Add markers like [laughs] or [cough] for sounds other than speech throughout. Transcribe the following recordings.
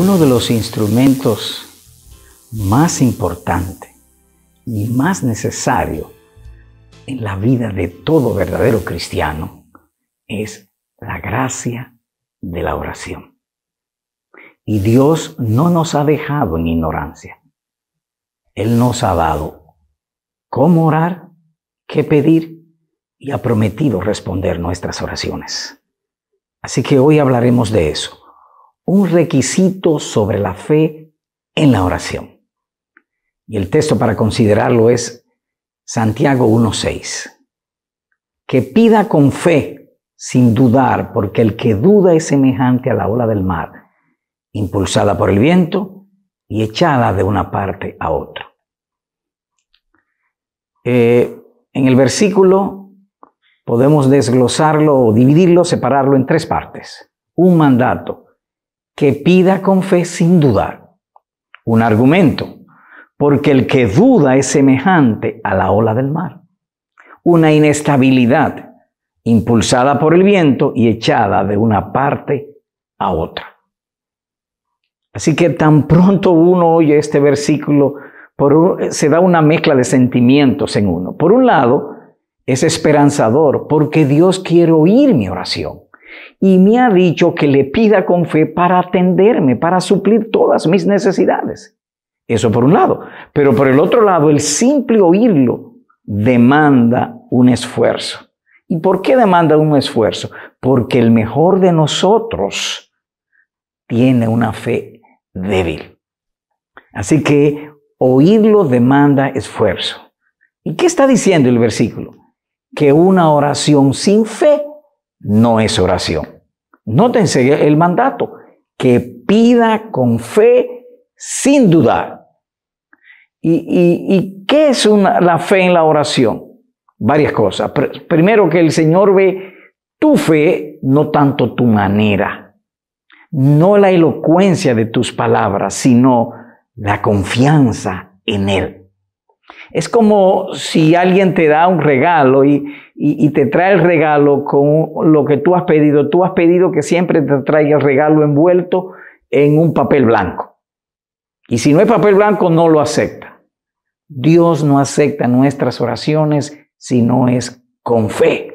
Uno de los instrumentos más importante y más necesario en la vida de todo verdadero cristiano es la gracia de la oración. Y Dios no nos ha dejado en ignorancia. Él nos ha dado cómo orar, qué pedir y ha prometido responder nuestras oraciones. Así que hoy hablaremos de eso un requisito sobre la fe en la oración. Y el texto para considerarlo es Santiago 1.6. Que pida con fe, sin dudar, porque el que duda es semejante a la ola del mar, impulsada por el viento y echada de una parte a otra. Eh, en el versículo podemos desglosarlo o dividirlo, separarlo en tres partes. Un mandato, que pida con fe sin dudar. Un argumento, porque el que duda es semejante a la ola del mar, una inestabilidad impulsada por el viento y echada de una parte a otra. Así que tan pronto uno oye este versículo, se da una mezcla de sentimientos en uno. Por un lado, es esperanzador porque Dios quiere oír mi oración y me ha dicho que le pida con fe para atenderme, para suplir todas mis necesidades. Eso por un lado. Pero por el otro lado, el simple oírlo demanda un esfuerzo. ¿Y por qué demanda un esfuerzo? Porque el mejor de nosotros tiene una fe débil. Así que oírlo demanda esfuerzo. ¿Y qué está diciendo el versículo? Que una oración sin fe no es oración. Nótense el mandato, que pida con fe sin dudar. ¿Y, qué es la fe en la oración? Varias cosas. primero que el Señor ve tu fe, no tanto tu manera, no la elocuencia de tus palabras, sino la confianza en Él. Es como si alguien te da un regalo y, te trae el regalo con lo que tú has pedido. Tú has pedido que siempre te traiga el regalo envuelto en un papel blanco. Y si no es papel blanco, no lo acepta. Dios no acepta nuestras oraciones si no es con fe.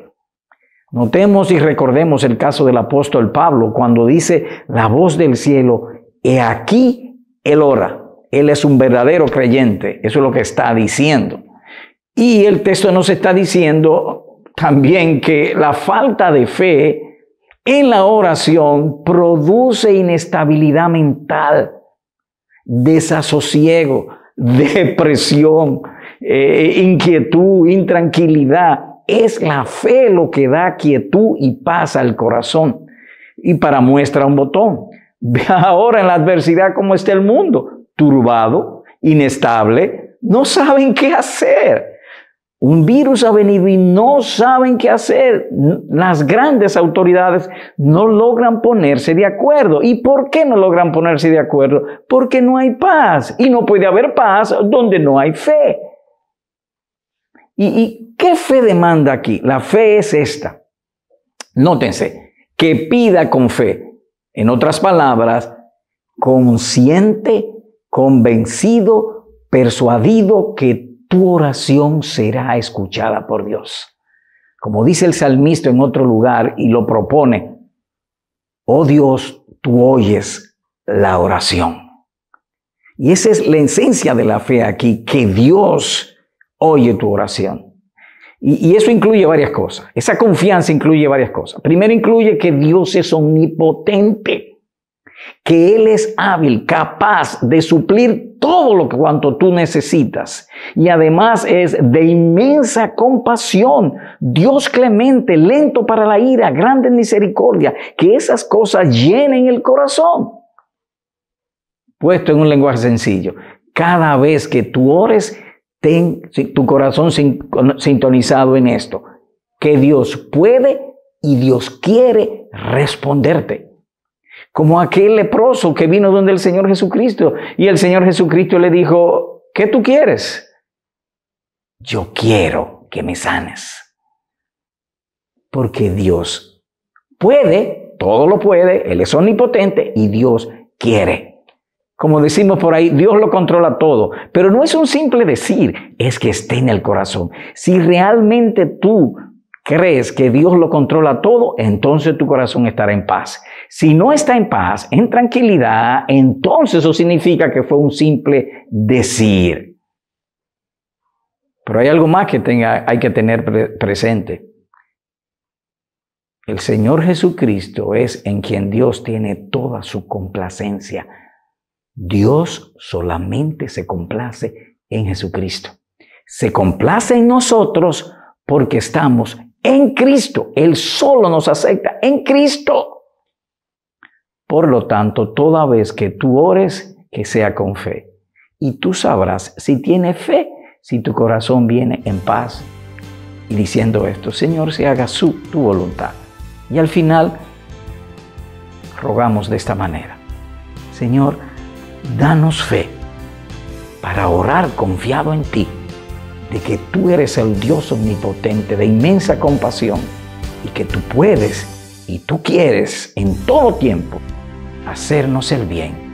Notemos y recordemos el caso del apóstol Pablo cuando dice, la voz del cielo, he aquí, el ora. Él es un verdadero creyente. Eso es lo que está diciendo. Y el texto nos está diciendo también que la falta de fe en la oración produce inestabilidad mental, desasosiego, [laughs] depresión, eh, inquietud, intranquilidad. Es la fe lo que da quietud y paz al corazón. Y para muestra un botón. [laughs] Ve ahora en la adversidad cómo está el mundo turbado, inestable, no saben qué hacer. Un virus ha venido y no saben qué hacer. Las grandes autoridades no logran ponerse de acuerdo. ¿Y por qué no logran ponerse de acuerdo? Porque no hay paz. Y no puede haber paz donde no hay fe. ¿Y, qué fe demanda aquí? La fe es esta. Nótense, que pida con fe. En otras palabras, consciente convencido, persuadido que tu oración será escuchada por Dios. Como dice el salmista en otro lugar y lo propone, oh Dios, tú oyes la oración. Y esa es la esencia de la fe aquí, que Dios oye tu oración. Y, eso incluye varias cosas. Esa confianza incluye varias cosas. Primero incluye que Dios es omnipotente que Él es hábil, capaz de suplir todo lo que cuanto tú necesitas. Y además es de inmensa compasión, Dios clemente, lento para la ira, grande en misericordia, que esas cosas llenen el corazón. Puesto en un lenguaje sencillo, cada vez que tú ores, ten tu corazón sintonizado en esto, que Dios puede y Dios quiere responderte como aquel leproso que vino donde el Señor Jesucristo y el Señor Jesucristo le dijo, ¿qué tú quieres? Yo quiero que me sanes. Porque Dios puede, todo lo puede, Él es omnipotente y Dios quiere. Como decimos por ahí, Dios lo controla todo, pero no es un simple decir, es que esté en el corazón. Si realmente tú crees que Dios lo controla todo, entonces tu corazón estará en paz. Si no está en paz, en tranquilidad, entonces eso significa que fue un simple decir. Pero hay algo más que tenga, hay que tener presente. El Señor Jesucristo es en quien Dios tiene toda su complacencia. Dios solamente se complace en Jesucristo. Se complace en nosotros porque estamos en Cristo. Él solo nos acepta en Cristo. Por lo tanto, toda vez que tú ores, que sea con fe. Y tú sabrás si tiene fe, si tu corazón viene en paz y diciendo esto, Señor, se haga su, tu voluntad. Y al final, rogamos de esta manera. Señor, danos fe para orar confiado en ti, de que tú eres el Dios omnipotente, de inmensa compasión, y que tú puedes y tú quieres en todo tiempo hacernos el bien.